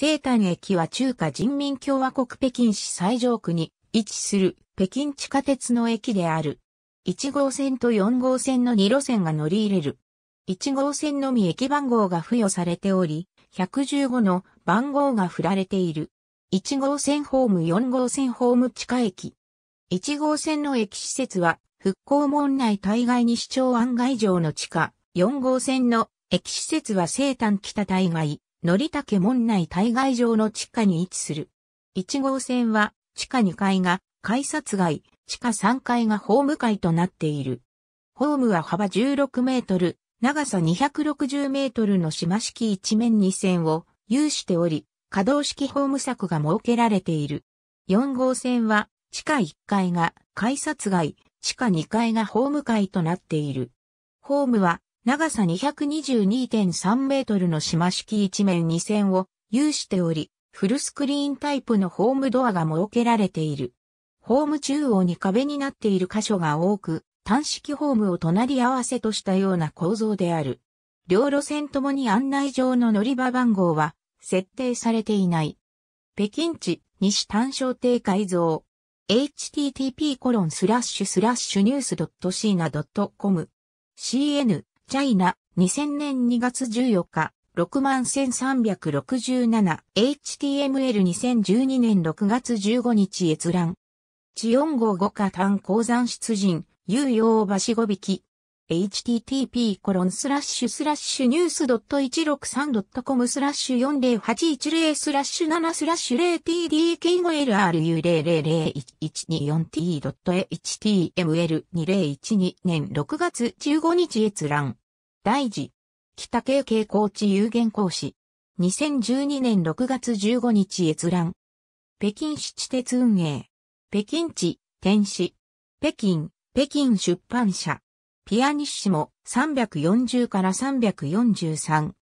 西丹駅は中華人民共和国北京市最上区に位置する北京地下鉄の駅である。1号線と4号線の2路線が乗り入れる。1号線のみ駅番号が付与されており、115の番号が振られている。1号線ホーム4号線ホーム地下駅。1号線の駅施設は、復興門内対外西町案外城の地下、4号線の駅施設は西丹北対外、乗け門内対外上の地下に位置する。1号線は地下2階が改札街、地下3階がホーム街となっている。ホームは幅16メートル、長さ260メートルの島式一面2線を有しており、可動式ホーム柵が設けられている。4号線は地下1階が改札街、地下2階がホーム街となっている。ホームは長さ222.3メートルの島式一面2線を有しており、フルスクリーンタイプのホームドアが設けられている。ホーム中央に壁になっている箇所が多く、単式ホームを隣り合わせとしたような構造である。両路線ともに案内状の乗り場番号は設定されていない。北京地西単焦点改造 h t t p ニュース c i n a c o m cn チャイナ、2000年2月14日、61367、HTML2012 年6月15日閲覧。チオン号5下単鉱山出陣、有用橋5匹、http://news.163.com スラッシュ40810スラッシュ7スラッシュ0 t d k o l r u 0 0 0 1 2 h t m l 2 0 1 2年6月15日閲覧。大事。北経慶高知有限講師。2012年6月15日閲覧。北京市地鉄運営。北京地、天使。北京、北京出版社。ピアニッシモ340から 343ISBN978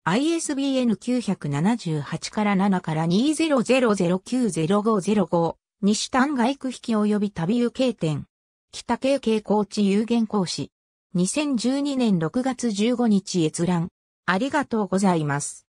から7から2 0 0 0 9 0 5 0 5西丹外区引き及び旅有経典北京景高地有限講師2012年6月15日閲覧ありがとうございます。